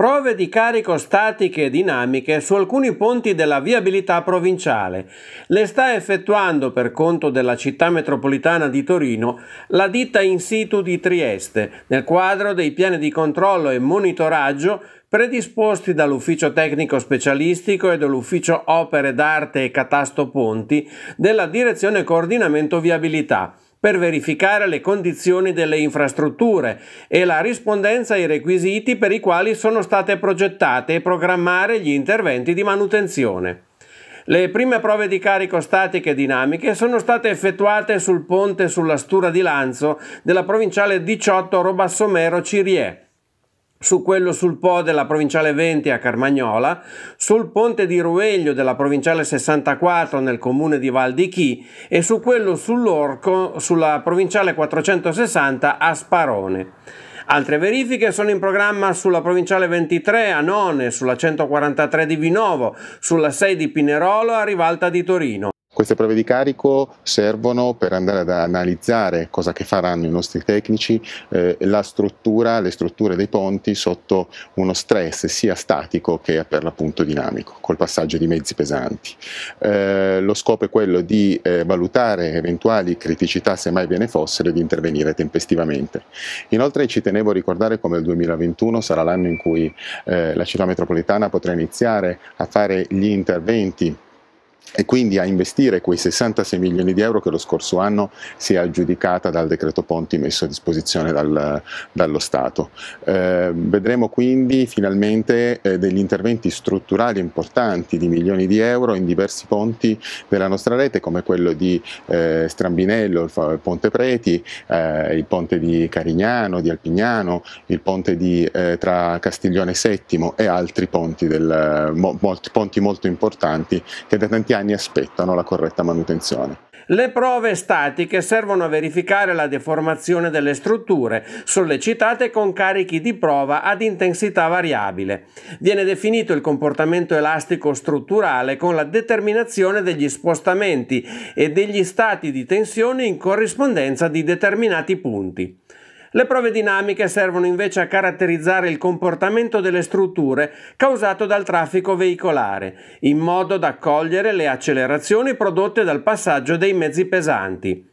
prove di carico statiche e dinamiche su alcuni ponti della viabilità provinciale. Le sta effettuando per conto della città metropolitana di Torino la ditta in situ di Trieste, nel quadro dei piani di controllo e monitoraggio predisposti dall'Ufficio Tecnico Specialistico e dall'Ufficio Opere d'Arte e Catasto Ponti della Direzione Coordinamento Viabilità per verificare le condizioni delle infrastrutture e la rispondenza ai requisiti per i quali sono state progettate e programmare gli interventi di manutenzione. Le prime prove di carico statiche e dinamiche sono state effettuate sul ponte sulla Stura di Lanzo della provinciale 18 Robassomero Cirie su quello sul Po della provinciale 20 a Carmagnola, sul ponte di Rueglio della provinciale 64 nel comune di Val di Chi e su quello sull'Orco sulla provinciale 460 a Sparone. Altre verifiche sono in programma sulla provinciale 23 a None, sulla 143 di Vinovo, sulla 6 di Pinerolo a Rivalta di Torino. Queste prove di carico servono per andare ad analizzare cosa che faranno i nostri tecnici, eh, la struttura, le strutture dei ponti sotto uno stress sia statico che per l'appunto dinamico, col passaggio di mezzi pesanti. Eh, lo scopo è quello di eh, valutare eventuali criticità, se mai ve ne fossero, e di intervenire tempestivamente. Inoltre ci tenevo a ricordare come il 2021 sarà l'anno in cui eh, la città metropolitana potrà iniziare a fare gli interventi e quindi a investire quei 66 milioni di euro che lo scorso anno si è aggiudicata dal decreto Ponti messo a disposizione dal, dallo Stato. Eh, vedremo quindi finalmente eh, degli interventi strutturali importanti di milioni di euro in diversi ponti della nostra rete come quello di eh, Strambinello, il, ponte Preti, eh, il ponte di Carignano, di Alpignano, il ponte di, eh, tra Castiglione VII e altri ponti, del, mo, molti, ponti molto importanti che da tanti svariati anni aspettano la corretta manutenzione. Le prove statiche servono a verificare la deformazione delle strutture sollecitate con carichi di prova ad intensità variabile. Viene definito il comportamento elastico strutturale con la determinazione degli spostamenti e degli stati di tensione in corrispondenza di determinati punti. Le prove dinamiche servono invece a caratterizzare il comportamento delle strutture causato dal traffico veicolare, in modo da cogliere le accelerazioni prodotte dal passaggio dei mezzi pesanti.